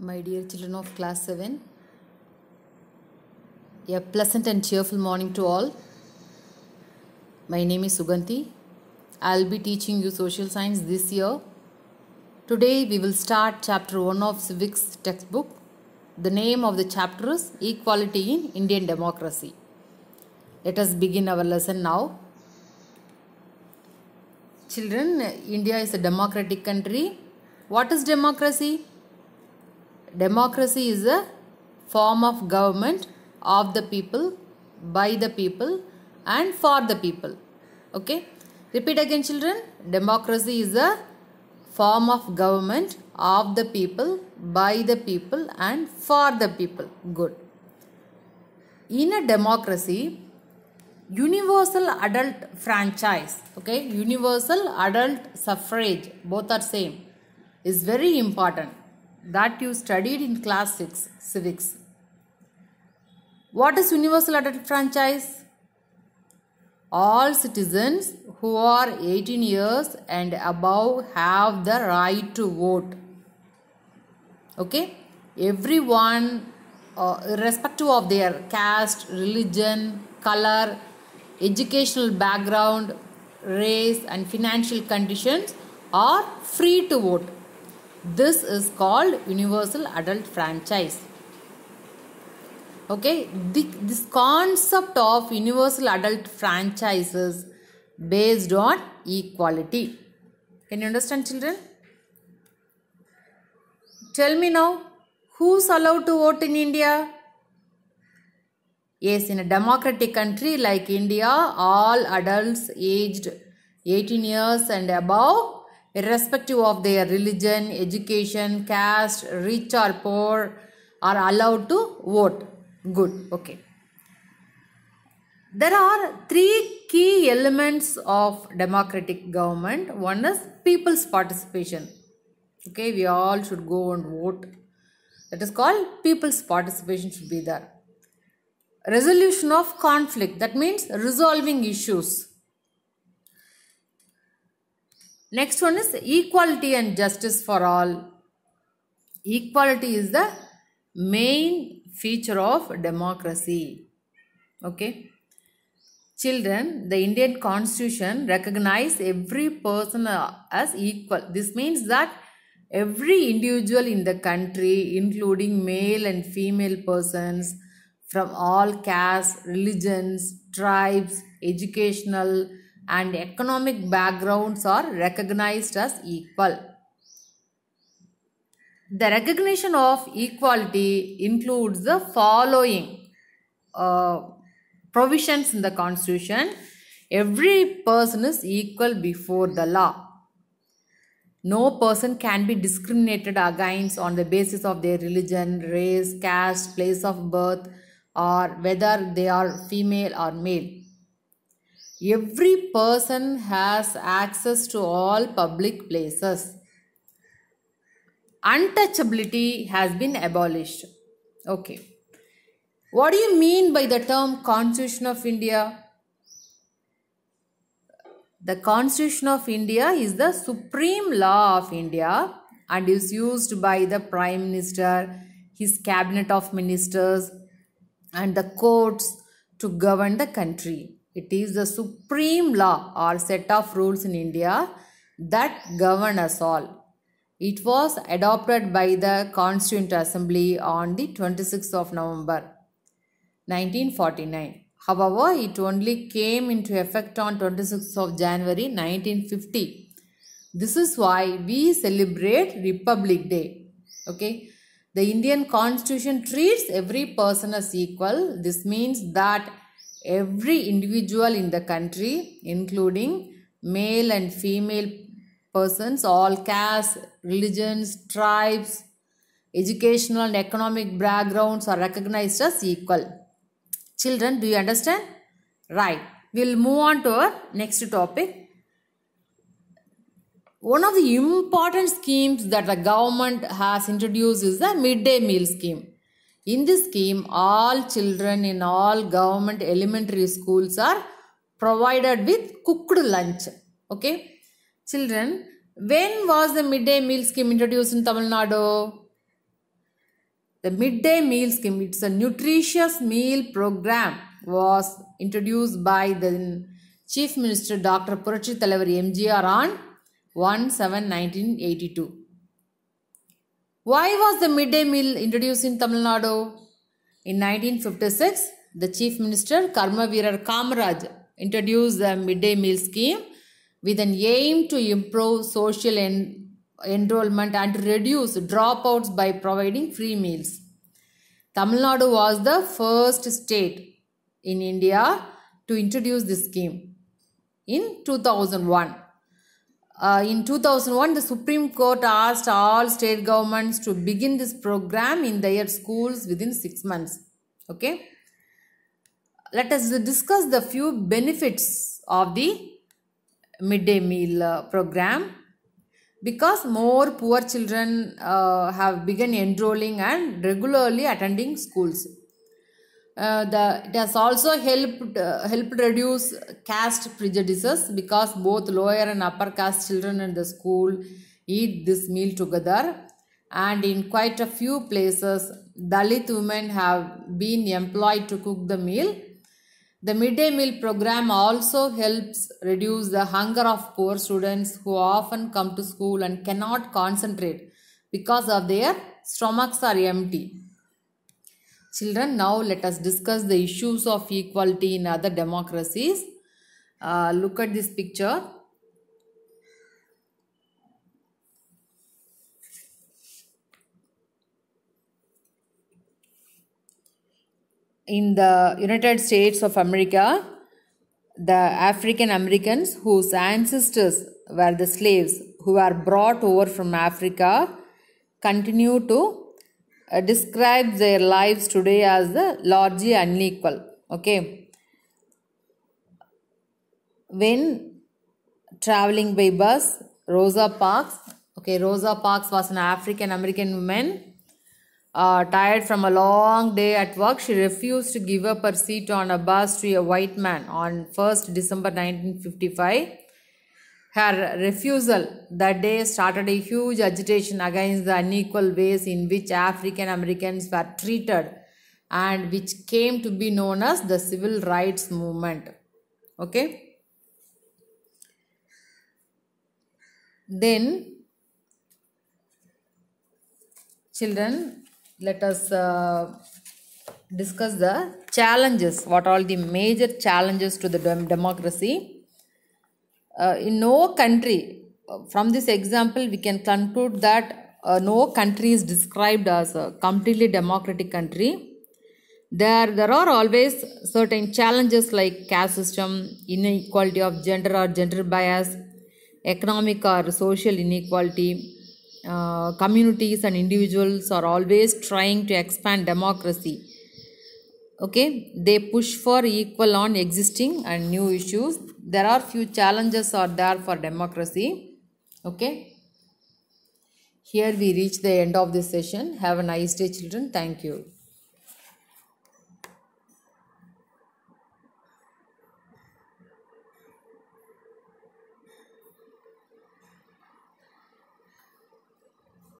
My dear children of class 7, a pleasant and cheerful morning to all. My name is Suganti. I'll be teaching you social science this year. Today we will start chapter 1 of civics textbook. The name of the chapter is Equality in Indian Democracy. Let us begin our lesson now. Children, India is a democratic country. What is democracy? democracy is a form of government of the people, by the people, and for the people. Okay. Repeat again, children. Democracy is a form of government of the people, by the people, and for the people. Good. In a democracy, universal adult franchise, okay, universal adult suffrage, both are same, is very important that you studied in class 6 civics. What is universal adult franchise? All citizens who are 18 years and above have the right to vote. Okay? Everyone, uh, irrespective of their caste, religion, color, educational background, race, and financial conditions, are free to vote. This is called universal adult franchise. Okay, the, this concept of universal adult franchises based on equality. Can you understand, children? Tell me now, who's allowed to vote in India? Yes, in a democratic country like India, all adults aged 18 years and above irrespective of their religion, education, caste, rich or poor, are allowed to vote. Good, okay. There are three key elements of democratic government. One is people's participation. Okay, we all should go and vote. That is called people's participation should be there. Resolution of conflict. That means resolving issues Next one is equality and justice for all. Equality is the main feature of democracy. Okay. Children, the Indian constitution recognize every person as equal. This means that every individual in the country, including male and female persons from all castes, religions, tribes, educational, and economic backgrounds are recognized as equal. The recognition of equality includes the following uh, provisions in the constitution. Every person is equal before the law. No person can be discriminated against on the basis of their religion, race, caste, place of birth, or whether they are female or male every person has access to all public places. Untouchability has been abolished. Okay. What do you mean by the term Constitution of India? The Constitution of India is the supreme law of India and is used by the Prime Minister, his cabinet of ministers, and the courts to govern the country. It is the supreme law or set of rules in India that govern us all. It was adopted by the Constituent Assembly on the 26th of November 1949. However, it only came into effect on 26th of January 1950. This is why we celebrate Republic Day. Okay. The Indian constitution treats every person as equal. This means that every individual in the country including male and female persons all castes religions tribes educational and economic backgrounds are recognized as equal children do you understand right we'll move on to our next topic one of the important schemes that the government has introduced is the midday meal scheme in this scheme, all children in all government elementary schools are provided with cooked lunch. Okay. Children, when was the midday meal scheme introduced in Tamil Nadu? The midday meal scheme, it's a nutritious meal program, was introduced by the Chief Minister Dr. Purachi Talavari MGR on 1 7 1982. Why was the midday meal introduced in Tamil Nadu? In 1956, the Chief Minister Karmavirar Kamraj introduced the midday meal scheme with an aim to improve social en- enrollment and reduce dropouts by providing free meals. Tamil Nadu was the first state in India to introduce this scheme in 2001. Uh, in 2001, the Supreme Court asked all state governments to begin this program in their schools within six months. Okay. Let us discuss the few benefits of the midday meal uh, program because more poor children uh, have begun enrolling and regularly attending schools. Uh, the it has also helped uh, helped reduce caste prejudices because both lower and upper caste children in the school eat this meal together and in quite a few places dalit women have been employed to cook the meal the midday meal program also helps reduce the hunger of poor students who often come to school and cannot concentrate because of their stomachs are empty Children, now let us discuss the issues of equality in other democracies. Uh, look at this picture. In the United States of America, the African Americans whose ancestors were the slaves who were brought over from Africa continue to uh, describes their lives today as the largely unequal okay when traveling by bus rosa parks okay rosa parks was an african american woman uh, tired from a long day at work she refused to give up her seat on a bus to a white man on 1st december 1955 her refusal that day started a huge agitation against the unequal ways in which African Americans were treated and which came to be known as the civil rights movement. Okay. Then, children, let us uh, discuss the challenges. What are the major challenges to the dem democracy? uh, in no country uh, from this example we can conclude that uh, no country is described as a completely democratic country there there are always certain challenges like caste system inequality of gender or gender bias economic or social inequality uh, communities and individuals are always trying to expand democracy okay they push for equal on existing and new issues there are few challenges are there for democracy. Okay. Here we reach the end of this session. Have a nice day children. Thank you.